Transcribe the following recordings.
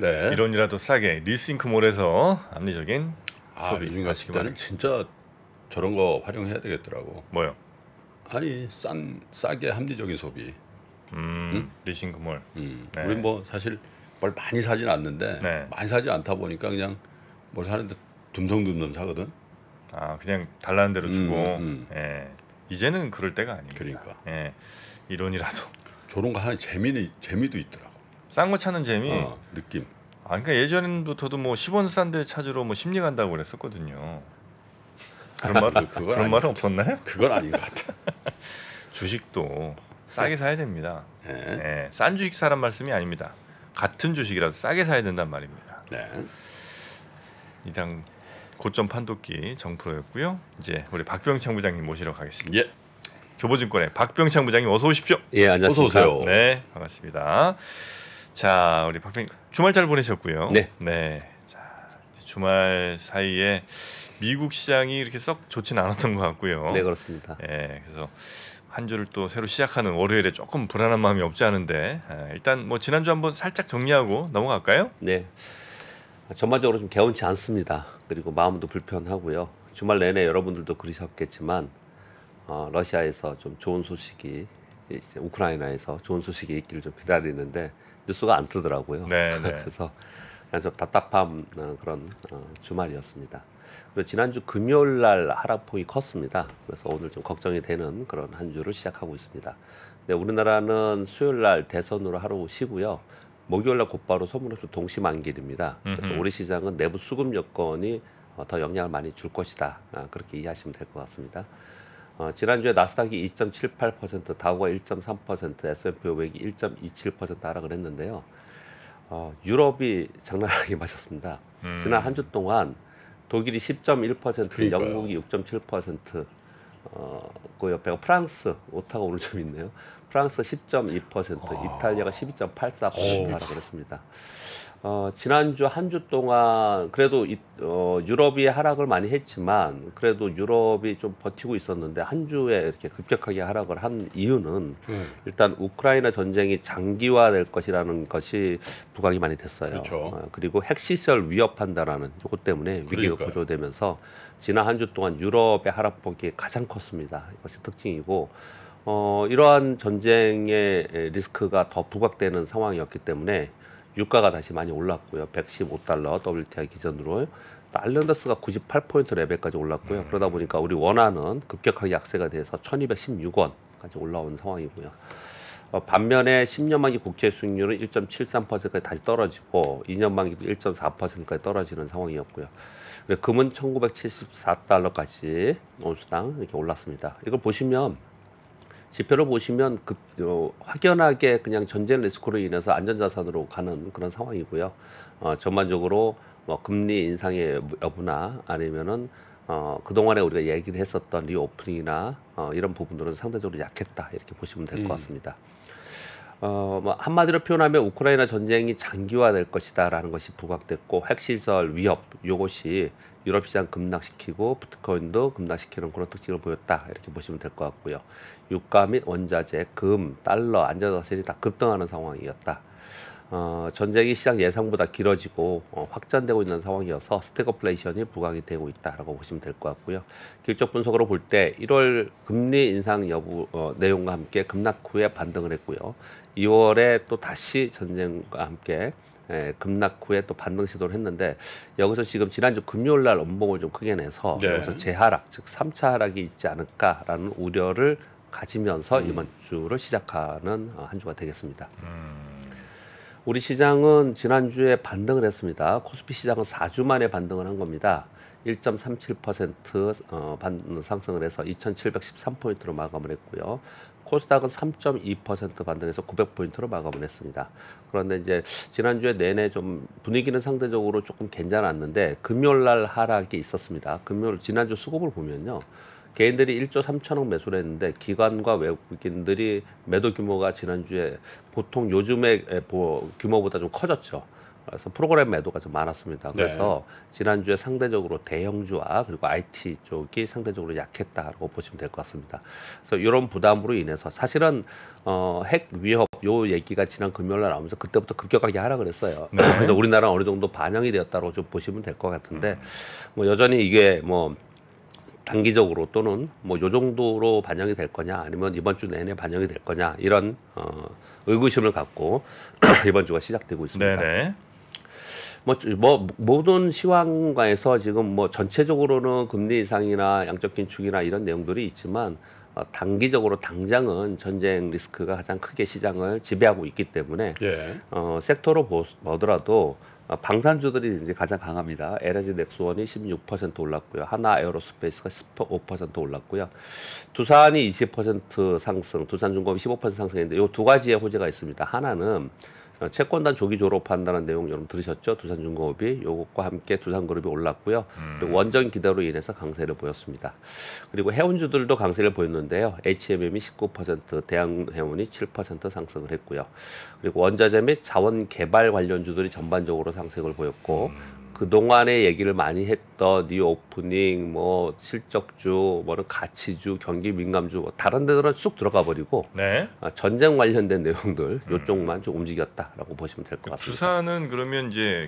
네. 이론이라도 싸게 리싱크몰에서 합리적인 아, 소비 요즘 같는 진짜 저런 거 활용해야 되겠더라고. 뭐요? 아니 싼 싸게 합리적인 소비. 음, 응? 리싱크몰. 음. 네. 우리 뭐 사실 뭘 많이 사진 않는데 네. 많이 사지 않다 보니까 그냥 뭘 사는데 듬성듬성 사거든. 아 그냥 달라는 대로 주고. 음, 음. 음. 예. 이제는 그럴 때가 아니에요. 그러니까. 예. 이론이라도. 저런 거 하는 재미는 재미도 있더라. 싼거 찾는 재미. 어, 느낌. 아, 그러니까 예전부터도 뭐 10원 싼데 찾으러 뭐 심리 간다고 그랬었거든요. 그런 말 그, 런말 없었나요? 그건 아닌 것 같아. 주식도 싸게 네. 사야 됩니다. 네. 네. 싼 주식 사란 말씀이 아닙니다. 같은 주식이라도 싸게 사야 된단 말입니다. 네. 이상 고점 판독기 정프로였고요. 이제 우리 박병창 부장님 모시러 가겠습니다. 예. 교보증권의 박병창 부장님 어서 오십시오. 예, 안녕하세요. 네, 반갑습니다. 자, 우리 박병 주말 잘 보내셨고요. 네. 네. 자, 주말 사이에 미국 시장이 이렇게 썩 좋지는 않았던 것 같고요. 네, 그렇습니다. 예, 네, 그래서 한 주를 또 새로 시작하는 월요일에 조금 불안한 마음이 없지 않은데 아, 일단 뭐 지난주 한번 살짝 정리하고 넘어갈까요? 네. 전반적으로 좀 개운치 않습니다. 그리고 마음도 불편하고요. 주말 내내 여러분들도 그러셨겠지만 어, 러시아에서 좀 좋은 소식이 이제 우크라이나에서 좋은 소식이 있기를 좀 기다리는데 뉴스가 안 뜨더라고요. 네, 네. 그래서 그냥 좀 답답한 어, 그런 어, 주말이었습니다. 그리고 지난주 금요일 날 하락폭이 컸습니다. 그래서 오늘 좀 걱정이 되는 그런 한 주를 시작하고 있습니다. 근데 우리나라는 수요일 날 대선으로 하루 쉬고요. 목요일 날 곧바로 소문에서 동시 만기일입니다. 그래서 우리 시장은 내부 수급 여건이 어, 더 영향을 많이 줄 것이다. 아, 그렇게 이해하시면 될 것 같습니다. 어, 지난주에 나스닥이 2.78%, 다우가 1.3%, S&P 500이 1.27% 하락을 했는데요. 어, 유럽이 장난하게 맞았습니다. 음. 지난 한 주 동안 독일이 10.1%, 그러니까요. 영국이 6.7%, 어, 그옆에 프랑스, 오타가 오늘 좀 있네요. 프랑스 10.2%, 아. 이탈리아가 12.84% 하락을 했습니다. 어, 지난주 한 주 동안 그래도 이, 어, 유럽이 하락을 많이 했지만 그래도 유럽이 좀 버티고 있었는데 한 주에 이렇게 급격하게 하락을 한 이유는 음. 일단 우크라이나 전쟁이 장기화될 것이라는 것이 부각이 많이 됐어요. 그렇죠. 어, 그리고 핵시설 위협한다라는 이것 때문에 위기가 그러니까요. 고조되면서 지난 한 주 동안 유럽의 하락폭이 가장 컸습니다. 이것이 특징이고 어, 이러한 전쟁의 리스크가 더 부각되는 상황이었기 때문에 유가가 다시 많이 올랐고요. 115달러 WTI 기준으로 달러더스가 98포인트 레벨까지 올랐고요. 음. 그러다 보니까 우리 원화는 급격하게 약세가 돼서 1216원까지 올라온 상황이고요. 어, 반면에 10년 만기 국채 수익률은 1.73%까지 다시 떨어지고 2년 만기도 1.4%까지 떨어지는 상황이었고요. 금은 1974달러까지 온수당 이렇게 올랐습니다. 이걸 보시면 지표로 보시면 급, 어, 확연하게 그냥 전쟁 리스크로 인해서 안전자산으로 가는 그런 상황이고요. 어, 전반적으로 뭐 금리 인상의 여부나 아니면은 어, 그동안에 우리가 얘기를 했었던 리오프닝이나 어, 이런 부분들은 상대적으로 약했다 이렇게 보시면 될것 음. 같습니다. 어, 뭐 한마디로 표현하면 우크라이나 전쟁이 장기화될 것이다라는 것이 부각됐고 핵시설 위협 요것이 유럽 시장 급락시키고 비트코인도 급락시키는 그런 특징을 보였다 이렇게 보시면 될 것 같고요. 유가 및 원자재, 금, 달러, 안전자산이 다 급등하는 상황이었다. 어, 전쟁이 시장 예상보다 길어지고 어, 확전되고 있는 상황이어서 스태그플레이션이 부각이 되고 있다라고 보시면 될 것 같고요. 길적 분석으로 볼 때 1월 금리 인상 여부 어, 내용과 함께 급락 후에 반등을 했고요. 2월에 또 다시 전쟁과 함께 예, 급락 후에 또 반등 시도를 했는데 여기서 지금 지난주 금요일 날 음봉을 좀 크게 내서 네. 여기서 재하락 즉 3차 하락이 있지 않을까라는 우려를 가지면서 음. 이번 주를 시작하는 어, 한 주가 되겠습니다. 음. 우리 시장은 지난주에 반등을 했습니다. 코스피 시장은 4주 만에 반등을 한 겁니다. 1.37% 어, 반 상승을 해서 2,713포인트로 마감을 했고요. 코스닥은 3.2% 반등해서 900포인트로 마감을 했습니다. 그런데 이제 지난주에 내내 좀 분위기는 상대적으로 조금 괜찮았는데 금요일 날 하락이 있었습니다. 금요일 지난주 수급을 보면요. 개인들이 1조 3천억 매수를 했는데 기관과 외국인들이 매도 규모가 지난주에 보통 요즘의 규모보다 좀 커졌죠. 그래서 프로그램 매도가 좀 많았습니다. 네. 그래서 네. 지난주에 상대적으로 대형주와 그리고 IT 쪽이 상대적으로 약했다라고 보시면 될 것 같습니다. 그래서 이런 부담으로 인해서 사실은 어, 핵 위협 요 얘기가 지난 금요일 날 나오면서 그때부터 급격하게 하라 그랬어요. 네. 그래서 우리나라 어느 정도 반영이 되었다고 좀 보시면 될 것 같은데 음. 뭐 여전히 이게 뭐 단기적으로 또는 뭐 요 정도로 반영이 될 거냐 아니면 이번 주 내내 반영이 될 거냐 이런 어 의구심을 갖고 이번 주가 시작되고 있습니다. 네네. 뭐, 뭐 모든 시황과에서 지금 뭐 전체적으로는 금리 이상이나 양적 긴축이나 이런 내용들이 있지만 어, 단기적으로 당장은 전쟁 리스크가 가장 크게 시장을 지배하고 있기 때문에 예. 어, 섹터로 보, 더라도 어, 방산주들이 이제 가장 강합니다. 에너지 넥스원이 16% 올랐고요. 하나 에어로스페이스가 15% 올랐고요. 두산이 20% 상승, 두산중공업이 15% 상승했는데 이 두 가지의 호재가 있습니다. 하나는 어, 채권단 조기 졸업한다는 내용 여러분 들으셨죠? 두산중공업이 요것과 함께 두산그룹이 올랐고요. 음. 원전 기대로 인해서 강세를 보였습니다. 그리고 해운주들도 강세를 보였는데요. HMM이 19%, 대한해운이 7% 상승을 했고요. 그리고 원자재 및 자원 개발 관련주들이 전반적으로 상승을 보였고 음. 그동안의 얘기를 많이 했던 리오프닝, 뭐 실적주, 뭐는 가치주, 경기 민감주 뭐 다른 데들은 쑥 들어가 버리고 네. 아, 전쟁 관련된 내용들 음. 요쪽만 좀 움직였다라고 보시면 될것 그러니까 같습니다. 부산은 그러면 이제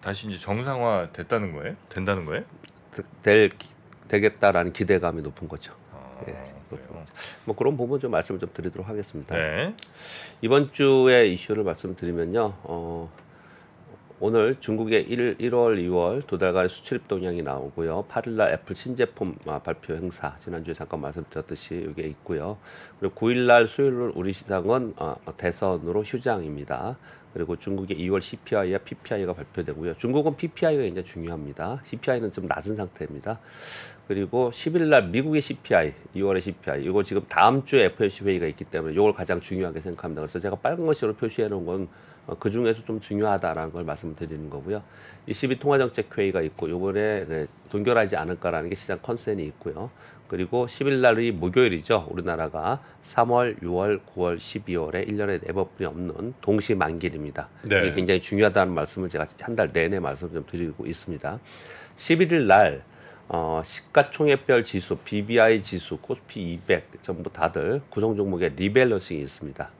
다시 이제 정상화 됐다는 거예요? 된다는 거예요? 될 되겠다라는 기대감이 높은 거죠. 아, 예, 뭐 그런 부분 좀 말씀을 좀 드리도록 하겠습니다. 네. 이번 주에 이슈를 말씀드리면요. 어, 오늘 중국의 1, 1월, 2월 두 달간의 수출입 동향이 나오고요. 8일날 애플 신제품 아, 발표 행사 지난주에 잠깐 말씀드렸듯이 이게 있고요. 그리고 9일날 수요일 우리 시장은 어, 대선으로 휴장입니다. 그리고 중국의 2월 CPI와 PPI가 발표되고요. 중국은 PPI가 굉장히 중요합니다. CPI는 좀 낮은 상태입니다. 그리고 10일 날 미국의 CPI, 2월의 CPI. 이거 지금 다음 주에 FOMC 회의가 있기 때문에 이걸 가장 중요하게 생각합니다. 그래서 제가 빨간 것으로 표시해 놓은 건그 어, 중에서 좀 중요하다라는 걸 말씀드리는 거고요. 22 통화정책 회의가 있고 요번에 그 동결하지 않을까라는 게 시장 컨센이 있고요. 그리고 10일 날이 목요일이죠. 우리나라가 3월, 6월, 9월, 12월에 1년에 4번뿐이 없는 동시 만기입니다. 네. 굉장히 중요하다는 말씀을 제가 한 달 내내 말씀을 좀 드리고 있습니다. 11일 날 어, 시가총액별 지수, BBI 지수, 코스피 200 전부 다들 구성 종목에 리밸런싱이 있습니다.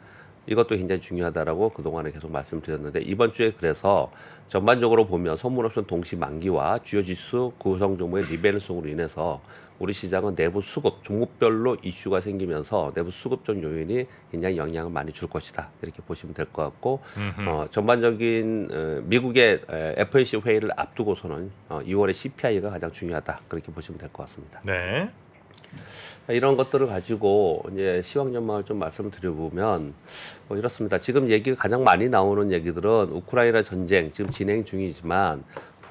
이것도 굉장히 중요하다라고 그동안에 계속 말씀드렸는데 이번 주에 그래서 전반적으로 보면 선물옵션 동시 만기와 주요 지수 구성 종목의 리밸런싱으로 인해서 우리 시장은 내부 수급 종목별로 이슈가 생기면서 내부 수급적 요인이 굉장히 영향을 많이 줄 것이다 이렇게 보시면 될 것 같고 어, 전반적인 어, 미국의 에, FOMC 회의를 앞두고서는 어, 2월에 CPI가 가장 중요하다 그렇게 보시면 될 것 같습니다. 네. 이런 것들을 가지고 이제 시황 전망을 좀 말씀드려보면 뭐 이렇습니다. 지금 얘기가 가장 많이 나오는 얘기들은 우크라이나 전쟁 지금 진행 중이지만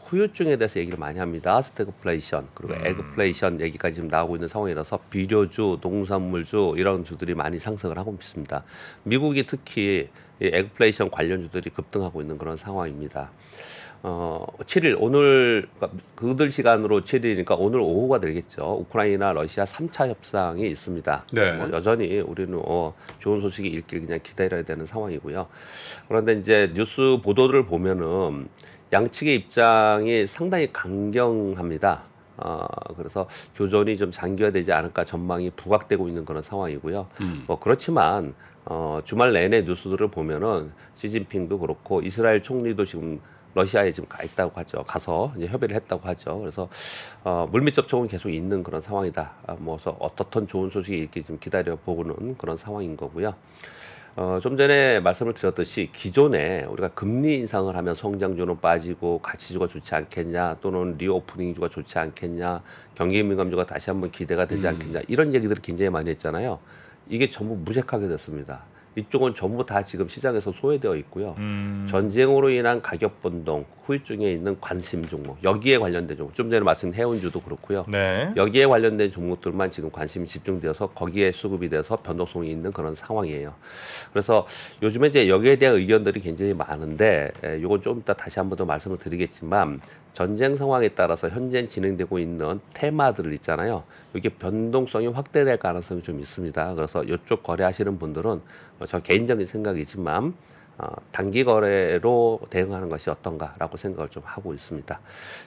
후유증에 대해서 얘기를 많이 합니다. 스태그플레이션 그리고 음. 에그플레이션 얘기까지 지금 나오고 있는 상황이라서 비료주, 농산물주 이런 주들이 많이 상승을 하고 있습니다. 미국이 특히 에그플레이션 관련 주들이 급등하고 있는 그런 상황입니다. 어, 7일 오늘 그러니까 그들 시간으로 7일이니까 오늘 오후가 되겠죠. 우크라이나 러시아 3차 협상이 있습니다. 네. 뭐 여전히 우리는 어, 좋은 소식이 있길 그냥 기다려야 되는 상황이고요. 그런데 이제 뉴스 보도를 보면은 양측의 입장이 상당히 강경합니다. 어, 그래서 교전이 좀 장기화되지 않을까 전망이 부각되고 있는 그런 상황이고요. 음. 뭐 그렇지만 어, 주말 내내 뉴스들을 보면은 시진핑도 그렇고 이스라엘 총리도 지금 러시아에 지금 가 있다고 하죠. 가서 이제 협의를 했다고 하죠. 그래서 어, 물밑 접촉은 계속 있는 그런 상황이다. 아, 뭐서 어떻든 좋은 소식이 있렇게 지금 기다려 보고는 그런 상황인 거고요. 어, 좀 전에 말씀을 드렸듯이 기존에 우리가 금리 인상을 하면 성장주는 빠지고 가치주가 좋지 않겠냐 또는 리오프닝주가 좋지 않겠냐 경기 민감주가 다시 한번 기대가 되지 음. 않겠냐 이런 얘기들을 굉장히 많이 했잖아요. 이게 전부 무색하게 됐습니다. 이쪽은 전부 다 지금 시장에서 소외되어 있고요. 음. 전쟁으로 인한 가격 변동, 보유 중에 있는 관심 종목 여기에 관련된 종목 좀 전에 말씀 해운주도 그렇고요. 네. 여기에 관련된 종목들만 지금 관심이 집중되어서 거기에 수급이 돼서 변동성이 있는 그런 상황이에요. 그래서 요즘에 이제 여기에 대한 의견들이 굉장히 많은데 이건 예, 조금 이따 다시 한번더 말씀을 드리겠지만 전쟁 상황에 따라서 현재 진행되고 있는 테마들 있잖아요. 이게 변동성이 확대될 가능성이 좀 있습니다. 그래서 이쪽 거래하시는 분들은 뭐 저 개인적인 생각이지만 어, 단기 거래로 대응하는 것이 어떤가라고 생각을 좀 하고 있습니다.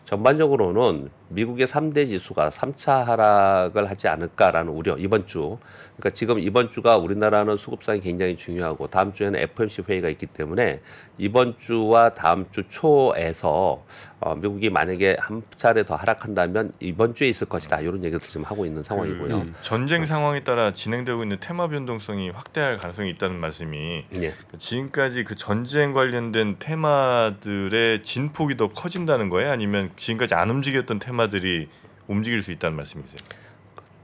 전반적으로는 미국의 3대 지수가 3차 하락을 하지 않을까라는 우려 이번 주 그러니까 지금 이번 주가 우리나라는 수급상이 굉장히 중요하고 다음 주에는 FOMC 회의가 있기 때문에 이번 주와 다음 주 초에서 어, 미국이 만약에 한 차례 더 하락한다면 이번 주에 있을 것이다 이런 얘기도 지금 하고 있는 그 상황이고요. 그 전쟁 상황에 따라 진행되고 있는 테마 변동성이 확대할 가능성이 있다는 말씀이 예. 지금까지 그 전쟁 관련된 테마들의 진폭이 더 커진다는 거예요? 아니면 지금까지 안 움직였던 테마들이 움직일 수 있다는 말씀이세요?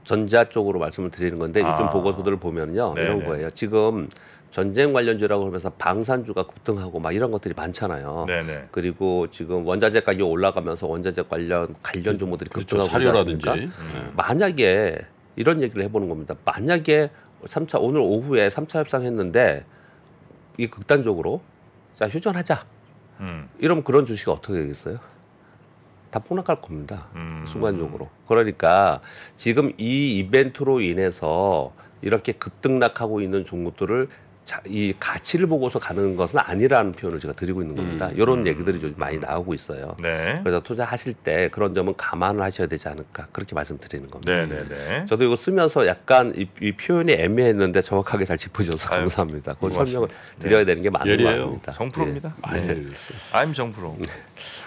전자 쪽으로 말씀을 드리는 건데 아. 요즘 보고서들을 보면요 네네. 이런 네. 거예요. 지금 전쟁 관련주라고 하면서 방산주가 급등하고 막 이런 것들이 많잖아요. 네네. 네. 그리고 지금 원자재 가격이 올라가면서 원자재 관련 관련 종목들이 그렇죠. 그렇죠. 급등하고 그렇죠. 사료라든지 음. 만약에 이런 얘기를 해보는 겁니다. 만약에 삼차 오늘 오후에 삼차 협상했는데 이 극단적으로 자 휴전하자 음. 이러면 그런 주식이 어떻게 되겠어요? 다 폭락할 겁니다. 음. 순간적으로. 그러니까 지금 이 이벤트로 인해서 이렇게 급등락하고 있는 종목들을 이 가치를 보고서 가는 것은 아니라는 표현을 제가 드리고 있는 겁니다. 음. 이런 음. 얘기들이 좀 많이 나오고 있어요. 네. 그래서 투자하실 때 그런 점은 감안을 하셔야 되지 않을까 그렇게 말씀드리는 겁니다. 네네네. 네, 네. 저도 이거 쓰면서 약간 이, 이 표현이 애매했는데 정확하게 잘 짚어줘서 감사합니다. 그걸 설명을 네. 드려야 되는 게 맞는 예리것 같습니다. 정프로입니다. 예. 아, 예. 네. I'm 정프로.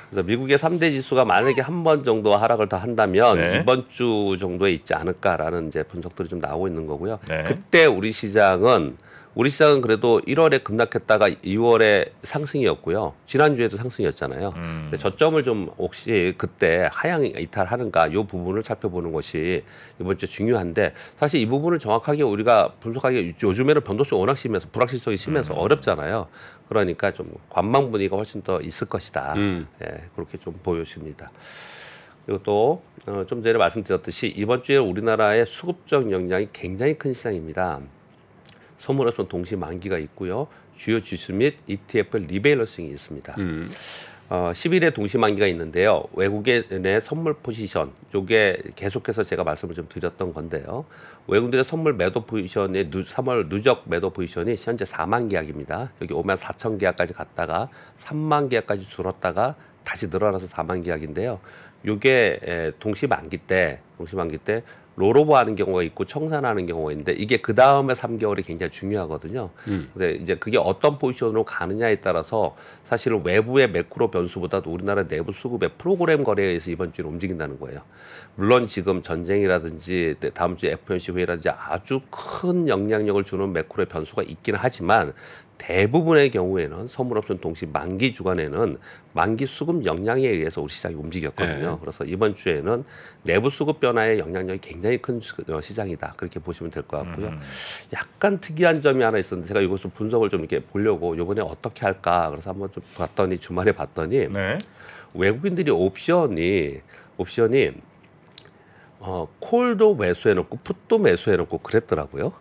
그래서 미국의 3대 지수가 만약에 한 번 정도 하락을 더 한다면 네. 이번 주 정도에 있지 않을까라는 이제 분석들이 좀 나오고 있는 거고요. 그때 우리 시장은 우리 시장은 그래도 1월에 급락했다가 2월에 상승이었고요. 지난주에도 상승이었잖아요. 음. 저점을 좀 혹시 그때 하향 이탈하는가 이 부분을 살펴보는 것이 이번 주에 중요한데 사실 이 부분을 정확하게 우리가 분석하기 요즘에는 변동성이 워낙 심해서 불확실성이 심해서 음. 어렵잖아요. 그러니까 좀 관망 분위기가 훨씬 더 있을 것이다. 음. 예, 그렇게 좀 보여집니다. 그리고 또좀 어, 전에 말씀드렸듯이 이번 주에 우리나라의 수급적 역량이 굉장히 큰 시장입니다. 선물업종 동시 만기가 있고요. 주요 지수 및 ETF 리밸런싱이 있습니다. 음. 어, 10일에 동시 만기가 있는데요. 외국인의 선물 포지션, 요게 계속해서 제가 말씀을 좀 드렸던 건데요. 외국인들의 선물 매도 포지션의 누, 3월 누적 매도 포지션이 현재 4만 계약입니다. 여기 5만 4천 계약까지 갔다가 3만 계약까지 줄었다가 다시 늘어나서 4만 계약인데요. 요게 동시 만기 때, 동시 만기 때 롤오버 하는 경우가 있고 청산하는 경우가 있는데 이게 그 다음에 3개월이 굉장히 중요하거든요. 음. 근데 이제 그게 어떤 포지션으로 가느냐에 따라서 사실은 외부의 매크로 변수보다도 우리나라 내부 수급의 프로그램 거래에 의해서 이번 주에 움직인다는 거예요. 물론 지금 전쟁이라든지 네, 다음 주에 FOMC 회의라든지 아주 큰 영향력을 주는 매크로의 변수가 있기는 하지만 대부분의 경우에는 선물옵션 동시 만기 주간에는 만기 수급 역량에 의해서 우리 시장이 움직였거든요. 네. 그래서 이번 주에는 내부 수급 변화의 영향력이 굉장히 큰 어, 시장이다. 그렇게 보시면 될 것 같고요. 음. 약간 특이한 점이 하나 있었는데 제가 이것 을 분석을 좀 이렇게 보려고 요번에 어떻게 할까 그래서 한번 좀 봤더니 주말에 봤더니 네. 외국인들이 옵션이 옵션이 어, 콜도 매수해놓고 풋도 매수해놓고 그랬더라고요.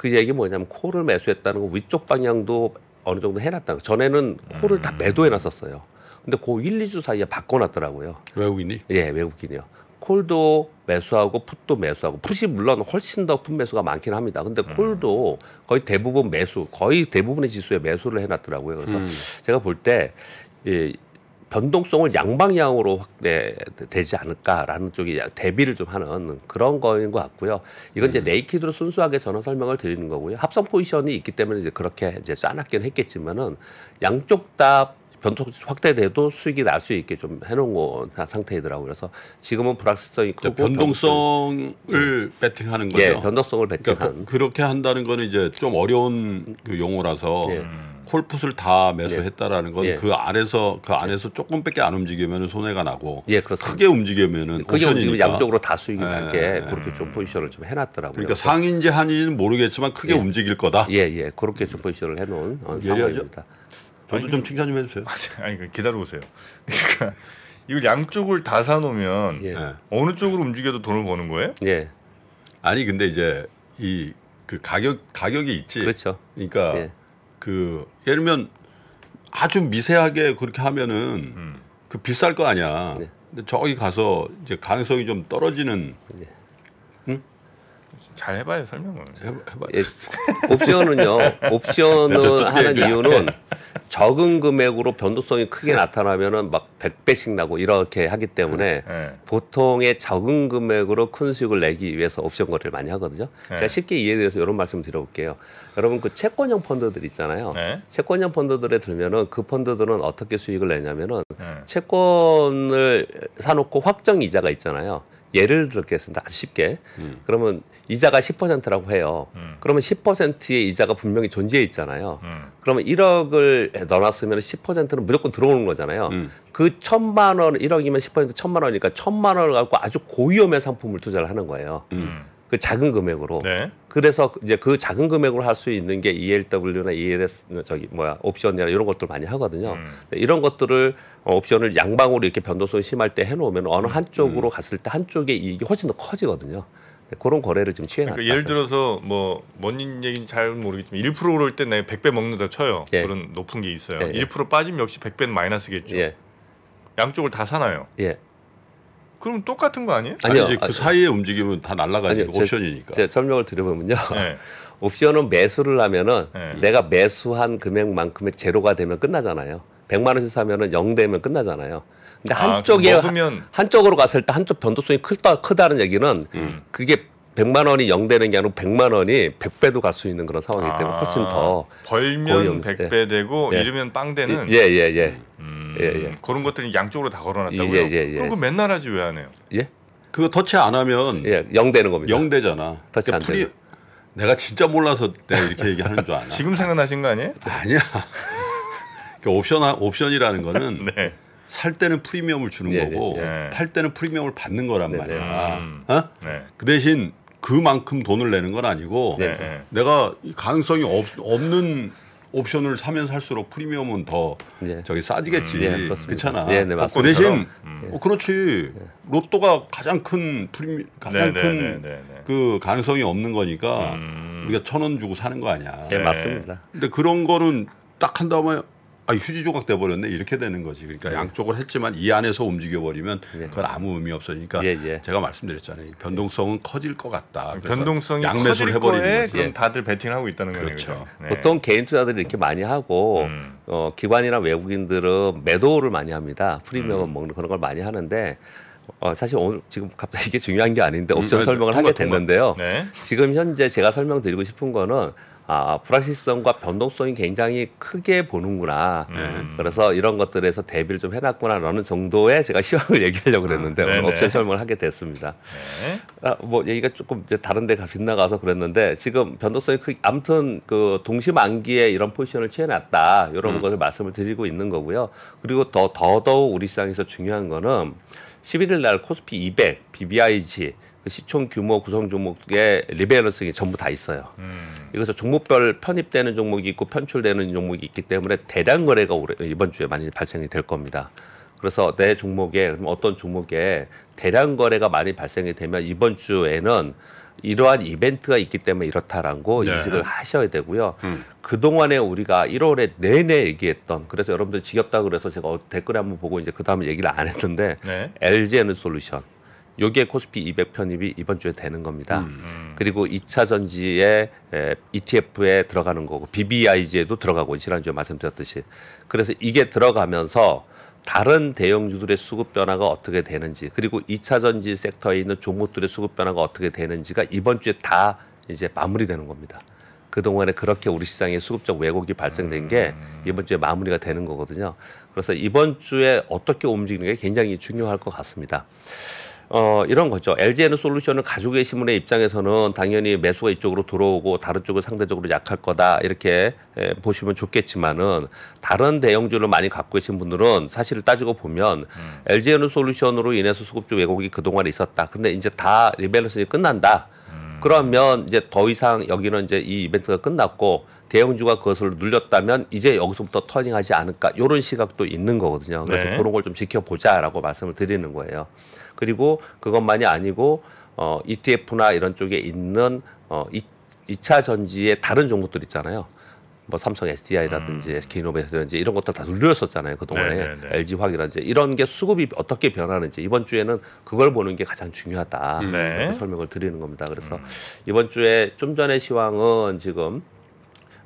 그 얘기 뭐냐면 코를 매수했다는 거 위쪽 방향도 어느 정도 해놨다는 전에는 코를 음. 다 매도해놨었어요. 근데 그 1, 2주 사이에 바꿔놨더라고요. 외국인이? 예, 외국인이요. 콜도 매수하고 풋도 매수하고 풋이 물론 훨씬 더 풋 매수가 많긴 합니다. 근데 음. 콜도 거의 대부분 매수, 거의 대부분의 지수에 매수를 해놨더라고요. 그래서 음. 제가 볼때 예, 변동성을 양방향으로 확대되지 않을까라는 쪽이 대비를 좀 하는 그런 거인 것 같고요. 이건 이제 네. 네이키드로 순수하게 전화 설명을 드리는 거고요. 합성 포지션이 있기 때문에 이제 그렇게 이제 짜놨긴 했겠지만은 양쪽 다 변동 확대돼도 수익이 날 수 있게 좀 해놓은 거 상태이더라고요. 그래서 지금은 불확실성이 크고 그러니까 변동성을 변동성. 네. 배팅하는 거죠. 예, 변동성을 그러니까 배팅한. 그러니까 그렇게 한다는 거는 이제 좀 어려운 그 용어라서 예. 콜풋을 다 매수했다라는 건그 예. 안에서 그 안에서 조금밖에 안 움직이면 손해가 나고 예, 크게 움직이면은 크게 움직이면 양쪽으로 다 수익이 나게 예, 예, 그렇게 좀 포지션을 좀 해놨더라고요. 그러니까 상인지 한인지는 모르겠지만 크게 움직일 거다. 예, 예, 그렇게 좀 포지션을 해놓은 어, 상황입니다. 저도 아니, 좀 칭찬 좀 해주세요. 아니 기다려 보세요. 그러니까 이걸 양쪽을 다 사놓으면 예. 네. 어느 쪽으로 움직여도 돈을 버는 거예요? 예. 아니 근데 이제 이 그 가격 가격이 있지. 그렇죠. 그러니까 예. 그 예를 들면 아주 미세하게 그렇게 하면은 음. 그 비쌀 거 아니야. 예. 근데 저기 가서 이제 가능성이 좀 떨어지는. 예. 잘 해봐요 설명을. 해봐, 해봐. 예. 옵션은요. 옵션을 네, 하는 이유는 예. 적은 금액으로 변동성이 크게 네. 나타나면은 막 100배씩 나고 이렇게 하기 때문에 네. 네. 보통의 적은 금액으로 큰 수익을 내기 위해서 옵션 거래를 많이 하거든요. 제가 쉽게 이해돼서 이런 말씀 을 드려볼게요. 여러분 그 채권형 펀드들 있잖아요. 채권형 펀드들에 들면은 그 펀드들은 어떻게 수익을 내냐면은 채권을 사놓고 확정 이자가 있잖아요. 예를 들겠습니다. 아주 쉽게. 음. 그러면 이자가 10%라고 해요. 음. 그러면 10%의 이자가 분명히 존재해 있잖아요. 음. 그러면 1억을 넣어놨으면 10%는 무조건 들어오는 거잖아요. 음. 그 천만 원, 1억이면 10% 천만 원이니까 천만 원을 갖고 아주 고위험의 상품을 투자를 하는 거예요. 음. 그 작은 금액으로. 네. 그래서 이제 그 작은 금액으로 할 수 있는 게 ELW나 ELS 저기 뭐야 옵션이나 이런 것들 많이 하거든요. 음. 네, 이런 것들을 어, 옵션을 양방으로 이렇게 변동성이 심할 때 해놓으면 어느 음. 한쪽으로 음. 갔을 때 한쪽의 이익이 훨씬 더 커지거든요. 네, 그런 거래를 지금 취해놨다. 그러니까 예를 들어서 뭐 뭔 얘기인지 잘 모르겠지만 1% 오를 때 내가 100배 먹는다 쳐요. 예. 그런 높은 게 있어요. 예, 예. 1% 빠지면 역시 100배는 마이너스겠죠. 예. 양쪽을 다 사나요? 예. 그럼 똑같은 거 아니에요? 아니요. 아니, 그 아, 사이에 움직이면 다 날아가지 아 옵션이니까. 제, 설명을 드려보면요 네. 옵션은 매수를 하면은 네. 내가 매수한 금액만큼의 제로가 되면 끝나잖아요. 100만 원씩 사면은 0 되면 끝나잖아요. 근데 아, 한쪽에 아, 한쪽으로 갔을 때 한쪽 변동성이 크다 크다는 얘기는 음. 그게 100만 원이 0 되는 게 아니고 100만 원이 100배도 갈 수 있는 그런 상황이기 때문에 아, 훨씬 더 아, 벌면 100배 예. 되고 예. 잃으면 빵 되는 예, 예, 예. 음, 예, 예. 그런 것들이 양쪽으로 다 걸어 놨다고요. 예, 예, 예. 그거 그 맨날 하지 왜 안 해요? 예? 그거 터치 안 하면 예, 0 되는 겁니다. 0 되잖아. 터치 그러니까 안 되는. 내가 진짜 몰라서 내가 이렇게 얘기하는 줄 아나. 지금 생각나신 거 아니에요? 아니야. 그 옵션 옵션이라는 거는 네. 살 때는 프리미엄을 주는 예, 예 거고 예, 네. 팔 때는 프리미엄을 받는 거란 네, 네. 말이야. 음, 어? 네. 그 대신 그만큼 돈을 내는 건 아니고 네. 내가 가능성이 없, 없는 옵션을 사면 살수록 프리미엄은 더 예. 저기 싸지겠지. 음, 예, 그렇잖아. 예, 네, 그 대신 음. 어, 그렇지 로또가 가장 큰 프리미 가장 네, 큰그 네, 그 가능성이 없는 거니까 음. 우리가 천 원 주고 사는 거 아니야. 네, 맞습니다. 근데 그런 거는 딱 한 다음에 아 휴지 조각 돼 버렸네 이렇게 되는 거지. 그러니까 네. 양쪽을 했지만 이 안에서 움직여 버리면 네. 그건 아무 의미 없으니까 그러니까 예, 예. 제가 말씀드렸잖아요. 변동성은 커질 것 같다. 변동성이 양매수를 해버리는 거지. 그럼 예. 다들 베팅하고 있다는 그렇죠. 거네요. 그렇죠. 네. 보통 개인 투자들이 이렇게 많이 하고 음. 어, 기관이나 외국인들은 매도를 많이 합니다. 프리미엄 음. 먹는 그런 걸 많이 하는데. 어, 사실 오늘 지금 갑자기 이게 중요한 게 아닌데 음, 옵션 음, 설명을 통과, 하게 됐는데요. 네. 지금 현재 제가 설명드리고 싶은 거는 아, 불확실성과 변동성이 굉장히 크게 보는구나. 음. 그래서 이런 것들에서 대비를 좀 해놨구나라는 정도의 제가 시황을 얘기하려고 그랬는데 아, 오늘 업체 설명을 하게 됐습니다. 네. 아, 뭐 얘기가 조금 이제 다른 데가 빗나가서 그랬는데 지금 변동성이 크, 아무튼 그 동심 안기에 이런 포지션을 취해놨다. 이런 음. 것을 말씀을 드리고 있는 거고요. 그리고 더, 더더욱 우리 시장에서 중요한 거는 11일 날 코스피 200, BBIG 그 시총 규모 구성 종목의 리밸런싱이 전부 다 있어요. 음. 이것서 종목별 편입되는 종목이 있고 편출되는 종목이 있기 때문에 대량 거래가 올해, 이번 주에 많이 발생이 될 겁니다. 그래서 내 종목에 어떤 종목에 대량 거래가 많이 발생이 되면 이번 주에는 이러한 이벤트가 있기 때문에 이렇다라고 네. 인식을 하셔야 되고요. 음. 그동안에 우리가 1월에 내내 얘기했던 그래서 여러분들 지겹다 그래서 제가 어, 댓글에 한번 보고 이제 그다음에 얘기를 안 했는데 네. LG 에너솔루션 여기에 코스피 200 편입이 이번 주에 되는 겁니다. 음. 음. 그리고 2차 전지에 ETF에 들어가는 거고 BBIG에도 들어가고 지난주에 말씀드렸듯이 그래서 이게 들어가면서 다른 대형주들의 수급 변화가 어떻게 되는지 그리고 2차 전지 섹터에 있는 종목들의 수급 변화가 어떻게 되는지가 이번 주에 다 이제 마무리되는 겁니다. 그동안에 그렇게 우리 시장에 수급적 왜곡이 발생된 게 음. 이번 주에 마무리가 되는 거거든요. 그래서 이번 주에 어떻게 움직이는 게 굉장히 중요할 것 같습니다. 어, 이런 거죠. LG에는 솔루션을 가지고 계신 분의 입장에서는 당연히 매수가 이쪽으로 들어오고 다른 쪽은 상대적으로 약할 거다 이렇게 에, 예, 보시면 좋겠지만은 다른 대형주를 많이 갖고 계신 분들은 사실을 따지고 보면 음. LG에는 솔루션으로 인해서 수급주 왜곡이 그동안 있었다. 근데 이제 다 리밸런싱이 끝난다. 음. 그러면 이제 더 이상 여기는 이제 이 이벤트가 끝났고 대형주가 그것을 눌렸다면 이제 여기서부터 터닝하지 않을까 이런 시각도 있는 거거든요. 그래서 네. 그런 걸 좀 지켜보자라고 말씀을 드리는 거예요. 그리고 그것만이 아니고 어, ETF나 이런 쪽에 있는 어, 2, 차 전지의 다른 종목들 있잖아요. 뭐 삼성 SDI라든지 음. SK이노베이션이라든지 이런 것도 다 눌렸었잖아요 그동안에 네네네. LG 화학이라든지 이런 게 수급이 어떻게 변하는지 이번 주에는 그걸 보는 게 가장 중요하다 네. 설명을 드리는 겁니다. 그래서 음. 이번 주에 좀 전에 시황은 지금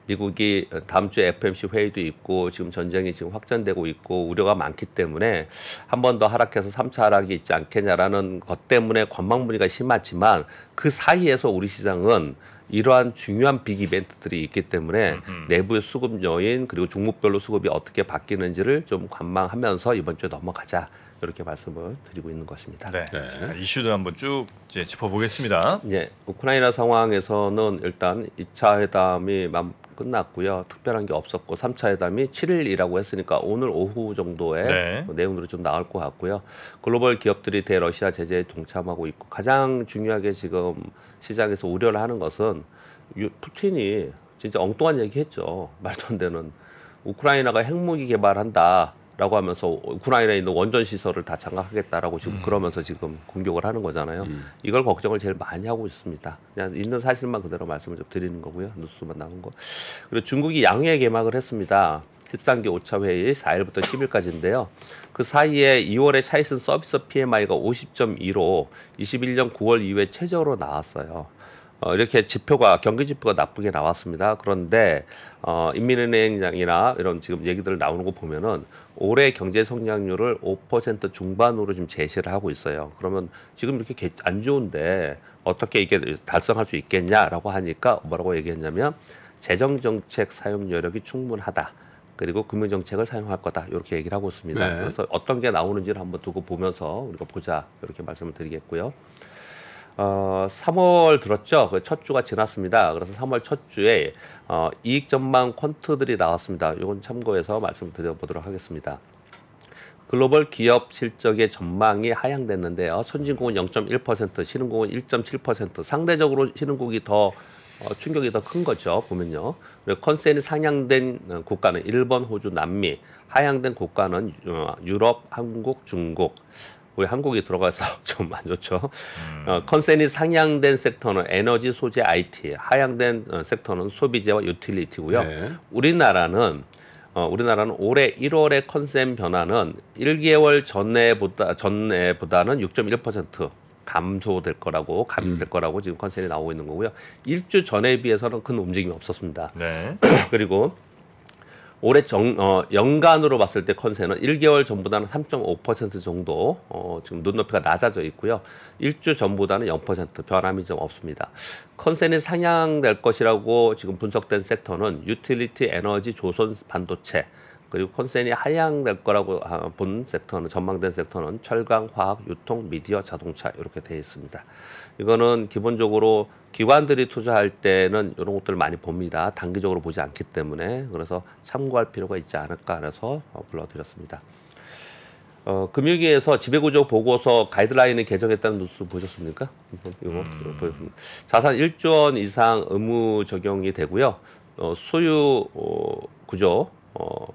미국이 어, 다음 주에 FMC 회의도 있고 지금 전쟁이 지금 확전되고 있고 우려가 많기 때문에 한 번 더 하락해서 3차 하락이 있지 않겠냐라는 것 때문에 관망분위가 심하지만 그 사이에서 우리 시장은 이러한 중요한 빅 이벤트들이 있기 때문에 내부의 수급 요인 그리고 종목별로 수급이 어떻게 바뀌는지를 좀 관망하면서 이번 주에 넘어가자 이렇게 말씀을 드리고 있는 것입니다. 네. 네. 이슈들 한번 쭉 짚어보겠습니다. 예, 우크라이나 상황에서는 일단 2차 회담이 끝났고요. 특별한 게 없었고 3차 회담이 7일이라고 했으니까 오늘 오후 정도에 네. 뭐 내용으로 좀 나올 것 같고요. 글로벌 기업들이 대러시아 제재에 동참하고 있고 가장 중요하게 지금 시장에서 우려를 하는 것은 유, 푸틴이 진짜 엉뚱한 얘기했죠. 말도 안 되는 우크라이나가 핵무기 개발한다. 라고 하면서 우크라이나에 있는 원전 시설을 다 장악하겠다라고 지금 음. 그러면서 지금 공격을 하는 거잖아요. 음. 이걸 걱정을 제일 많이 하고 있습니다. 그냥 있는 사실만 그대로 말씀을 좀 드리는 거고요. 뉴스만 나온 거. 그리고 중국이 양해 개막을 했습니다. 13개 5차 회의 4일부터 10일까지인데요. 그 사이에 2월에 차이슨 서비스 PMI가 50.2로 21년 9월 이후에 최저로 나왔어요. 어, 이렇게 지표가 경기 지표가 나쁘게 나왔습니다. 그런데 어, 인민은행장이나 이런 지금 얘기들 나오는 거 보면은 올해 경제 성장률을 5% 중반으로 지금 제시를 하고 있어요. 그러면 지금 이렇게 안 좋은데 어떻게 이게 달성할 수 있겠냐라고 하니까 뭐라고 얘기했냐면 재정 정책 사용 여력이 충분하다. 그리고 금융 정책을 사용할 거다 이렇게 얘기를 하고 있습니다. 네. 그래서 어떤 게 나오는지를 한번 두고 보면서 우리가 보자 이렇게 말씀을 드리겠고요. 어, 3월 들었죠. 그 첫 주가 지났습니다. 그래서 3월 첫 주에 어, 이익 전망 퀀트들이 나왔습니다. 이건 참고해서 말씀드려보도록 하겠습니다. 글로벌 기업 실적의 전망이 하향됐는데요. 선진국은 0.1%, 신흥국은 1.7%. 상대적으로 신흥국이 더 어, 충격이 더 큰 거죠. 보면요. 컨센이 상향된 어, 국가는 일본, 호주, 남미, 하향된 국가는 어, 유럽, 한국, 중국. 우리 한국에 들어가서 좀 안 좋죠. 음. 어, 컨센이 상향된 섹터는 에너지 소재 IT, 하향된 어, 섹터는 소비재와 유틸리티고요. 네. 우리나라는 어, 우리나라는 올해 1월의 컨센 변화는 1개월 전에보다 전에보다는 6.1% 감소될 거라고 감소될 음. 거라고 지금 컨센이 나오고 있는 거고요. 일주 전에 비해서는 큰 움직임이 없었습니다. 네. 그리고 올해 정, 어, 연간으로 봤을 때컨셉은 1개월 전보다는 3.5% 정도 어, 지금 눈높이가 낮아져 있고요. 1주 전보다는 0% 변함이 좀 없습니다. 컨셉이 상향될 것이라고 지금 분석된 섹터는 유틸리티, 에너지, 조선, 반도체 그리고 컨셉이 하향될 거라고 아, 본 섹터는 전망된 섹터는 철강, 화학, 유통, 미디어, 자동차 이렇게 되어 있습니다. 이거는 기본적으로 기관들이 투자할 때는 이런 것들을 많이 봅니다. 단기적으로 보지 않기 때문에 그래서 참고할 필요가 있지 않을까 그래서 어, 불러드렸습니다. 어, 금융위에서 지배구조 보고서 가이드라인을 개정했다는 뉴스 보셨습니까? 이거 음. 보셨습니다. 자산 1조 원 이상 의무 적용이 되고요. 어, 소유 어, 구조 어,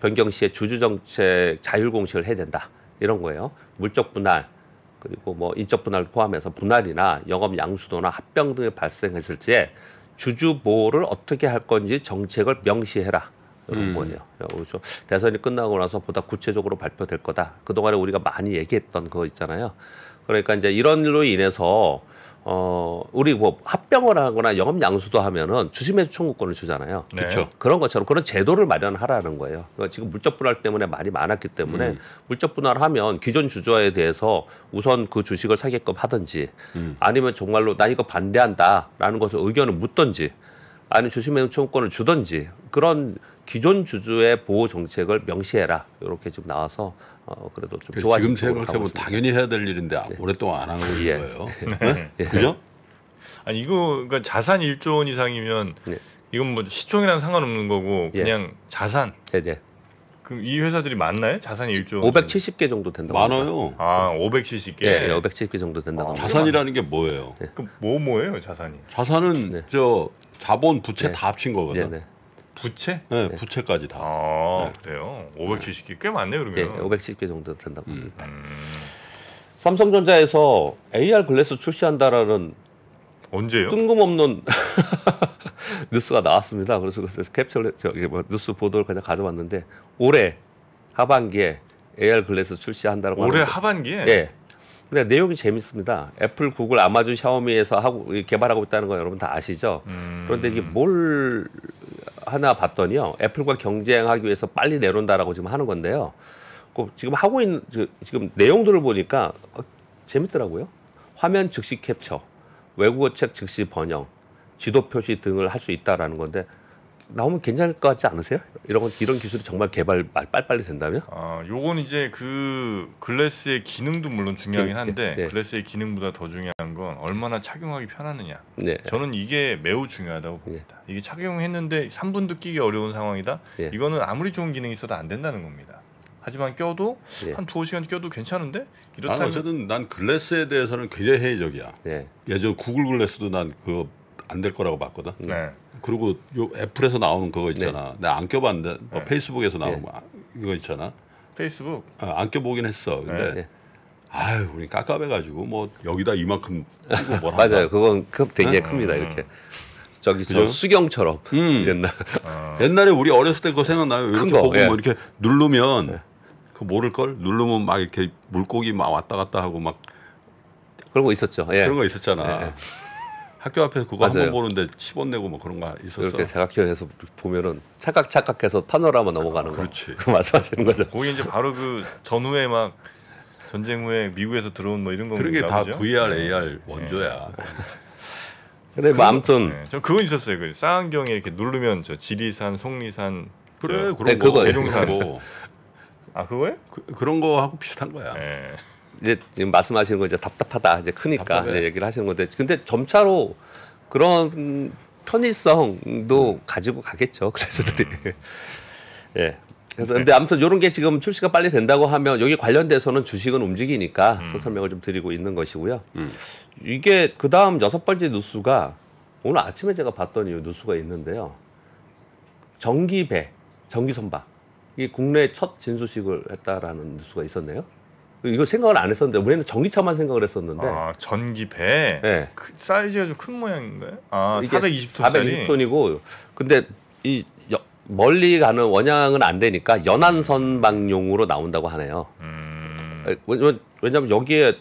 변경 시에 주주 정책 자율 공시를 해야 된다 이런 거예요. 물적 분할 그리고 뭐 인적 분할 포함해서 분할이나 영업 양수도나 합병 등이 발생했을때 주주 보호를 어떻게 할 건지 정책을 명시해라. 이런 음. 거예요. 그래서 그렇죠. 대선이 끝나고 나서 보다 구체적으로 발표될 거다. 그동안에 우리가 많이 얘기했던 거 있잖아요. 그러니까 이제 이런 일로 인해서 어 우리 뭐 합병을 하거나 영업 양수도 하면은 주심매수 청구권을 주잖아요. 네. 그렇죠. 그런 것처럼 그런 제도를 마련하라는 거예요. 그러니까 지금 물적 분할 때문에 말이 많았기 때문에 음. 물적 분할하면 기존 주주에 대해서 우선 그 주식을 사게끔 하든지 음. 아니면 정말로 나 이거 반대한다라는 것을 의견을 묻든지 아니면 주심매수 청구권을 주든지 그런 기존 주주의 보호 정책을 명시해라 이렇게 지금 나와서 어, 그래도 좀 좋아지고 지금 생각해보면 당연히 해야 될 일인데 예. 예. 예. 네. 오랫동안 안하 예. 거예요. 네? 그죠? 아니 이거 그러니까 자산 1조 원 이상이면 네. 이건 뭐 시총이랑 상관없는 거고 그냥 예. 자산. 네네. 그럼 이 회사들이 많나요? 자산 1조 570개 정도 된다고 많아요. 아, 570개. 네, 570개 정도 된다고 아, 자산이라는 게 뭐예요? 네. 그뭐 뭐예요, 자산이? 자산은 네. 저 자본 부채 네. 다 합친 거거든. 네, 네. 부채? 네, 네. 부채까지 다. 아, 네. 그래요. 570개 꽤 많네요, 그러면. 네, 570개 정도 된다고 봅니다. 음. 음. 삼성전자에서 AR 글래스 출시한다라는 언제요? 뜬금없는 뉴스가 나왔습니다. 그래서 그래서 캡슐 저기 뭐 뉴스 보도를 그냥 가져왔는데 올해 하반기에 AR 글래스 출시한다고 올해 하반기에 예. 근데 내용이 재밌습니다. 애플, 구글, 아마존, 샤오미에서 하고 개발하고 있다는 건 여러분 다 아시죠? 음... 그런데 이게 뭘 하나 봤더니요. 애플과 경쟁하기 위해서 빨리 내놓는다라고 지금 하는 건데요. 그 지금 하고 있는 지금 내용들을 보니까 어, 재밌더라고요. 화면 즉시 캡처, 외국어 책 즉시 번역, 지도 표시 등을 할 수 있다라는 건데 나오면 괜찮을 것 같지 않으세요? 이런 이런 기술이 정말 개발 빨빨리 된다면? 아, 요건 이제 그 글래스의 기능도 물론 중요하긴 예, 예, 한데 네. 글래스의 기능보다 더 중요한 건 얼마나 착용하기 편하느냐. 네. 저는 이게 매우 중요하다고 봅니다. 네. 이게 착용했는데 3분도 끼기 어려운 상황이다. 이거는 아무리 좋은 기능이 있어도 안 된다는 겁니다. 하지만 껴도 예. 한 두어 시간 껴도 괜찮은데 이렇다면 아, 어쨌든 난 글래스에 대해서는 굉장히 회적이야 예. 예전 구글 글래스도 난 그 안 될 거라고 봤거든. 네. 그리고 요 애플에서 나오는 그거 있잖아. 네. 내가 안 껴봤는데 뭐 네. 페이스북에서 나오는 네. 거거 있잖아. 페이스북. 아, 안 껴보긴 했어. 근데 네. 아유 우리 깝깝해가지고 뭐 여기다 이만큼 뭐 맞아요. 그건 급 되게 네? 큽니다 이렇게. 음. 저기 저 수경처럼 음. 옛날 아. 옛날에 우리 어렸을 때 그거 생각나요? 이렇게 보고 예. 뭐 이렇게 누르면 예. 그 모를 걸 누르면 막 이렇게 물고기 막 왔다 갔다 하고 막 그런 거 있었죠. 예. 그런 거 있었잖아. 예, 예. 학교 앞에서 그거 한번 보는데 10원 내고 뭐 그런 거 있었어. 이렇게 대각형 해서 보면은 착각 착각해서 파노라마 넘어가는 거. 그렇지. 그 말씀하시는 거죠. 거기 이제 바로 그 전후에 막 전쟁 후에 미국에서 들어온 뭐 이런 거 그런 게다 VR, AR 원조야. 네. 근데 뭐 아무튼 네. 저 그건 있었어요. 그 쌍안경에 이렇게 누르면 저 지리산, 송리산 그래 그런 네, 거 재룡산 아 그거요? 그, 런거 하고 비슷한 거야. 네. 이제 지금 말씀하시는 거 이제 답답하다 이제 크니까 이제 얘기를 하시는 건데 근데 점차로 그런 편의성도 음. 가지고 가겠죠 그래서들이 예 그래서 근데 아무튼 이런 게 지금 출시가 빨리 된다고 하면 여기 관련돼서는 주식은 움직이니까 음. 설명을 좀 드리고 있는 것이고요 음. 이게 그 다음 여섯 번째 뉴스가 오늘 아침에 제가 봤던 이 뉴스가 있는데요 전기배 전기선박 이 국내 첫 진수식을 했다라는 뉴스가 있었네요. 이거 생각을 안 했었는데 우리는 전기차만 생각을 했었는데 아 전기배 네. 그 사이즈가 좀 큰 모양인가요? 아 420톤짜리 420톤이고 근데 이 여, 멀리 가는 원양은 안 되니까 연안 선박용으로 나온다고 하네요. 음... 왜냐하면 여기에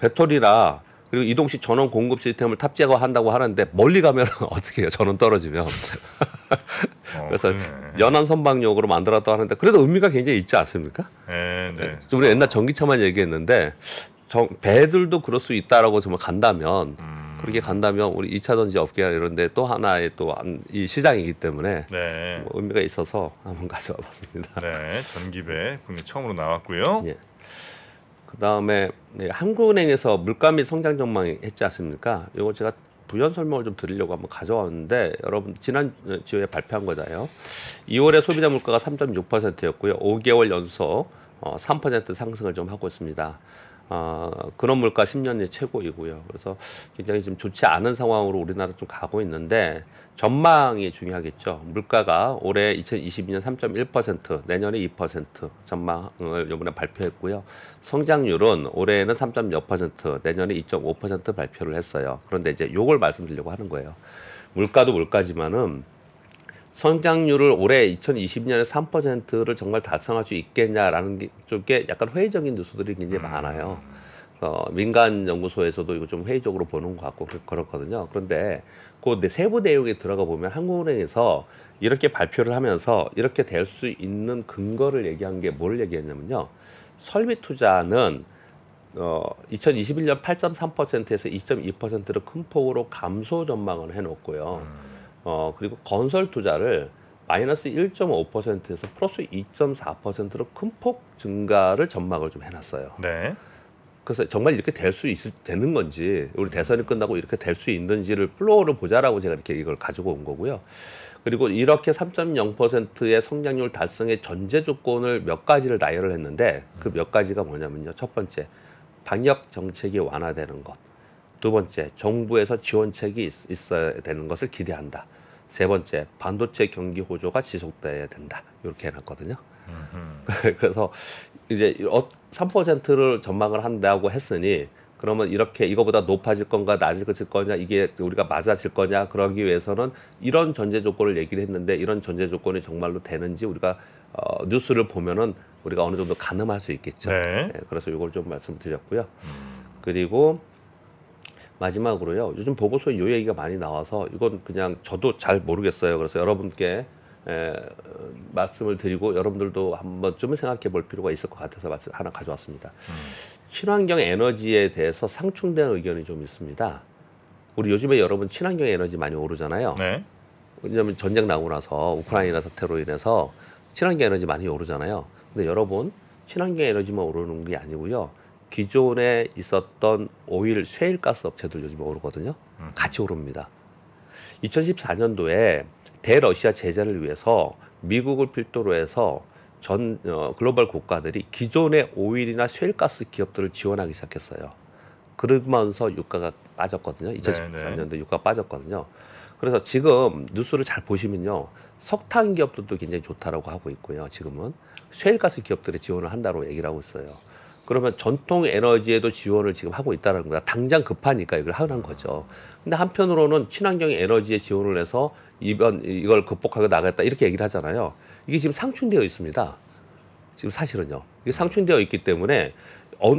배터리라 그리고 이동식 전원 공급 시스템을 탑재하고 한다고 하는데 멀리 가면 어떻게 해요? 전원 떨어지면. 어, 그래서 연안 선박용으로 만들었다고 하는데 그래도 의미가 굉장히 있지 않습니까? 예. 네. 네. 우리 옛날 전기차만 얘기했는데 정, 배들도 그럴 수 있다라고 정말 간다면 음. 그렇게 간다면 우리 이차 전지 업계나 이런데 또 하나의 또 이 시장이기 때문에 네. 뭐 의미가 있어서 한번 가져와봤습니다. 네, 전기배 국내 처음으로 나왔고요. 예. 그 다음에 네, 한국은행에서 물가 및 성장 전망 했지 않습니까? 이거 제가 부연 설명을 좀 드리려고 한번 가져왔는데 여러분 지난 주에 발표한 거잖아요. 2월에 소비자 물가가 3.6%였고요. 5개월 연속 어, 3% 상승을 좀 하고 있습니다. 어, 그런 물가 10년이 최고이고요. 그래서 굉장히 좀 좋지 않은 상황으로 우리나라 좀 가고 있는데 전망이 중요하겠죠. 물가가 올해 2022년 3.1%, 내년에 2% 전망을 이번에 발표했고요. 성장률은 올해에는 3.6%, 내년에 2.5% 발표를 했어요. 그런데 이제 요걸 말씀드리려고 하는 거예요. 물가도 물가지만은 성장률을 올해 2020년에 3%를 정말 달성할 수 있겠냐라는 게 쪽에 약간 회의적인 뉴스들이 굉장히 음. 많아요. 어, 민간 연구소에서도 이거 좀 회의적으로 보는 것 같고 그렇거든요. 그런데 그 세부 내용에 들어가 보면 한국은행에서 이렇게 발표를 하면서 이렇게 될 수 있는 근거를 얘기한 게 뭘 얘기했냐면요. 설비 투자는 어, 2021년 8.3%에서 2.2%로 큰 폭으로 감소 전망을 해놓고요. 음. 어, 그리고 건설 투자를 마이너스 1.5%에서 플러스 2.4%로 큰 폭 증가를 전망을 좀 해놨어요. 네. 그래서 정말 이렇게 될 수 있을 되는 건지 우리 대선이 끝나고 이렇게 될 수 있는지를 플로어로 보자라고 제가 이렇게 이걸 가지고 온 거고요. 그리고 이렇게 3.0%의 성장률 달성의 전제 조건을 몇 가지를 나열을 했는데 그 몇 가지가 뭐냐면요. 첫 번째 방역 정책이 완화되는 것. 두 번째, 정부에서 지원책이 있, 어야 되는 것을 기대한다. 세 번째, 반도체 경기 호조가 지속돼야 된다. 이렇게 해놨거든요. 그래서 이제 3%를 어, 전망을 한다고 했으니 그러면 이렇게 이거보다 높아질 건가 낮아질 거냐 이게 우리가 맞아질 거냐 그러기 위해서는 이런 전제 조건을 얘기를 했는데 이런 전제 조건이 정말로 되는지 우리가 어, 뉴스를 보면은 우리가 어느 정도 가늠할 수 있겠죠. 네. 네 그래서 이걸 좀 말씀드렸고요. 음. 그리고 마지막으로요. 요즘 보고서에 요 얘기가 많이 나와서 이건 그냥 저도 잘 모르겠어요. 그래서 여러분께 에, 말씀을 드리고 여러분들도 한번좀 생각해 볼 필요가 있을 것 같아서 말씀 하나 가져왔습니다. 음. 친환경 에너지에 대해서 상충된 의견이 좀 있습니다. 우리 요즘에 여러분 친환경 에너지 많이 오르잖아요. 네. 왜냐하면 전쟁 나고 나서 우크라이나 사태로 인해서 친환경 에너지 많이 오르잖아요. 근데 여러분 친환경 에너지만 오르는 게 아니고요. 기존에 있었던 오일 쉐일가스 업체들 요즘 오르거든요. 음. 같이 오릅니다. 2014년도에 대러시아 제재를 위해서 미국을 필두로 해서 전 어, 글로벌 국가들이 기존의 오일이나 쉐일가스 기업들을 지원하기 시작했어요. 그러면서 유가가 빠졌거든요. 2014년도 네, 유가가 빠졌거든요. 그래서 지금 뉴스를 잘 보시면요. 석탄 기업들도 굉장히 좋다라고 하고 있고요. 지금은 쉐일가스 기업들이 지원을 한다고 얘기를 하고 있어요. 그러면 전통 에너지에도 지원을 지금 하고 있다는 거니다 당장 급하니까 이걸 하는 라 거죠. 근데 한편으로는 친환경 에너지에 지원을 해서 이번 이걸 극복하고 나가겠다 이렇게 얘기를 하잖아요. 이게 지금 상충되어 있습니다. 지금 사실은요. 이게 상충되어 있기 때문에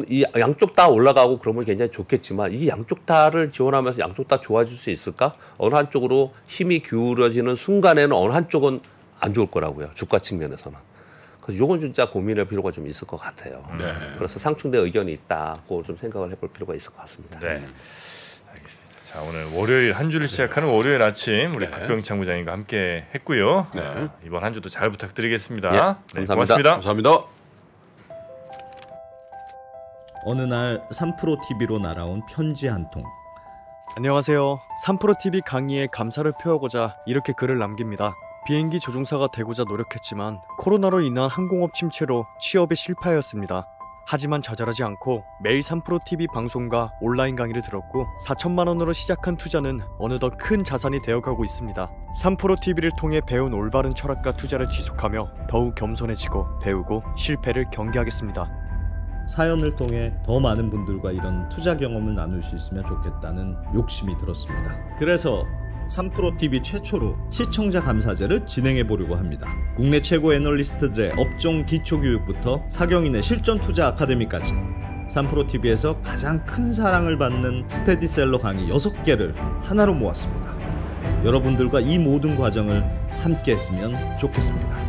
이 양쪽 다 올라가고 그러면 굉장히 좋겠지만 이게 양쪽 다를 지원하면서 양쪽 다 좋아질 수 있을까? 어느 한쪽으로 힘이 기울어지는 순간에는 어느 한쪽은 안 좋을 거라고요. 주가 측면에서는. 그래서 요건 진짜 고민할 필요가 좀 있을 것 같아요. 네. 그래서 상충대 의견이 있다고 좀 생각을 해볼 필요가 있을 것 같습니다. 네. 알겠습니다. 자 오늘 월요일 한 주를 시작하는 월요일 아침 우리 네. 박병창 부장님과 함께 했고요. 네. 아, 이번 한 주도 잘 부탁드리겠습니다. 예, 네, 감사합니다. 고맙습니다. 감사합니다. 어느 날 3프로 TV로 날아온 편지 한 통. 안녕하세요. 3프로 TV 강의에 감사를 표하고자 이렇게 글을 남깁니다. 비행기 조종사가 되고자 노력했지만 코로나로 인한 항공업 침체로 취업에 실패하였습니다. 하지만 좌절하지 않고 매일 3프로 TV 방송과 온라인 강의를 들었고 4천만 원으로 시작한 투자는 어느덧 큰 자산이 되어가고 있습니다. 3프로 TV를 통해 배운 올바른 철학과 투자를 지속하며 더욱 겸손해지고 배우고 실패를 경계하겠습니다. 사연을 통해 더 많은 분들과 이런 투자 경험을 나눌 수 있으면 좋겠다는 욕심이 들었습니다. 그래서 삼프로TV 최초로 시청자 감사제를 진행해 보려고 합니다. 국내 최고 애널리스트들의 업종 기초 교육부터 사경인의 실전 투자 아카데미까지 삼프로TV에서 가장 큰 사랑을 받는 스테디셀러 강의 6개를 하나로 모았습니다. 여러분들과 이 모든 과정을 함께 했으면 좋겠습니다.